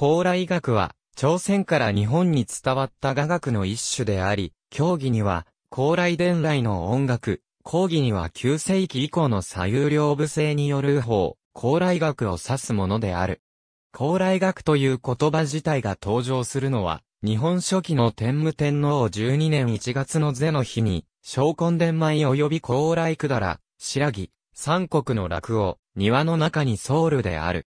高麗学は、朝鮮から日本に伝わった雅楽の一種であり、競技には、高麗伝来の音楽、講義には旧世紀以降の左右両部制による法、高麗学を指すものである。高麗学という言葉自体が登場するのは、日本初期の天武天皇12年1月の是の日に、昇魂伝米及び高麗くだら、白木、三国の落語、庭の中に僧侶である。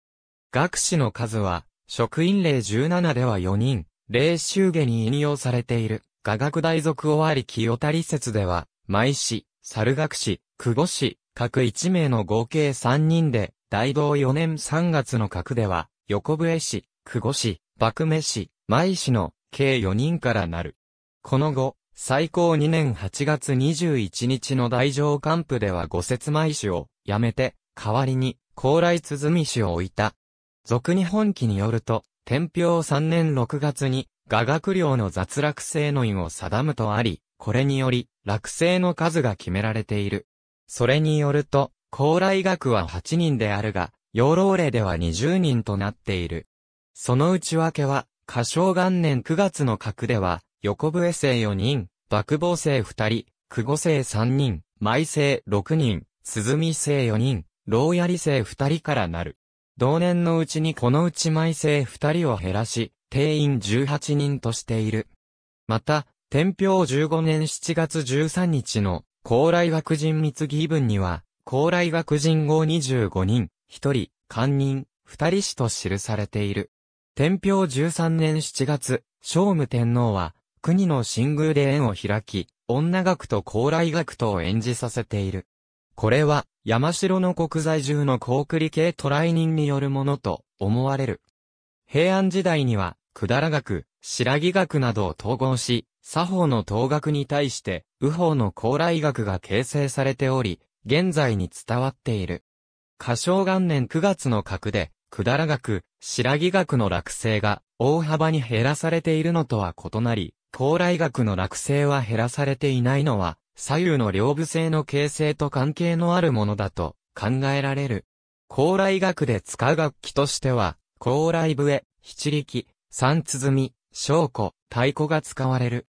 学士の数は、職員令17では4人、霊衆下に引用されている、雅楽大族終わり清谷説では、舞師、猿学師、久保師、各1名の合計3人で、大道4年3月の各では、横笛師、久保師、幕目師、舞師の、計4人からなる。この後、最高2年8月21日の大乗官府では五節舞師を、やめて、代わりに、高麗鼓師を置いた。俗日本記によると、天平3年6月に、雅楽寮の雑落成の因を定むとあり、これにより、落成の数が決められている。それによると、高麗学は8人であるが、養老令では20人となっている。その内訳は、歌唱元年9月の格では、横笛生4人、爆母生2人、久保生3人、舞生6人、鈴見生4人、牢槍生2人からなる。同年のうちにこのうち毎生二人を減らし、定員18人としている。また、天平15年7月13日の、高麗学人密議文には、高麗学人号25人、一人、官人、二人死と記されている。天平13年7月、聖武天皇は、国の新宮で縁を開き、女学と高麗学徒を演じさせている。これは、山城の国在中の高栗系渡来人によるものと思われる。平安時代には、くだら学、白木学などを統合し、左方の統学に対して、右方の高麗学が形成されており、現在に伝わっている。仮称。元年9月の格で、くだら学、白木学の落成が大幅に減らされているのとは異なり、高麗学の落成は減らされていないのは、左右の両部性の形成と関係のあるものだと考えられる。高麗学で使う楽器としては、高麗笛、七力、三鼓、小鼓、太鼓が使われる。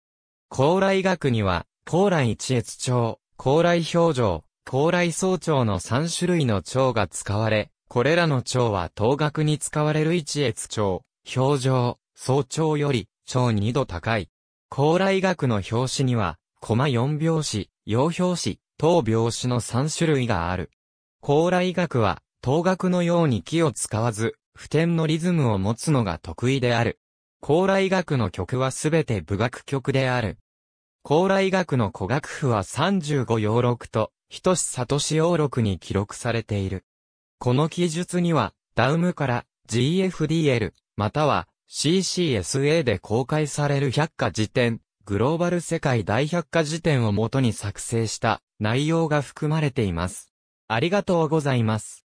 高麗学には、高麗一越調、高麗表情、高麗総調の三種類の調が使われ、これらの調は等楽に使われる一越調、表情、総調より、調二度高い。高麗学の表紙には、コマ4拍子、洋拍子、等拍子の3種類がある。高麗学は、等楽のように木を使わず、普天のリズムを持つのが得意である。高麗学の曲はすべて部楽曲である。高麗学の古楽譜は35洋録と、とし里し洋録に記録されている。この記述には、ダウムから GFDL、または CCSA で公開される百科辞典、グローバル世界大百科事典をもとに作成した内容が含まれています。ありがとうございます。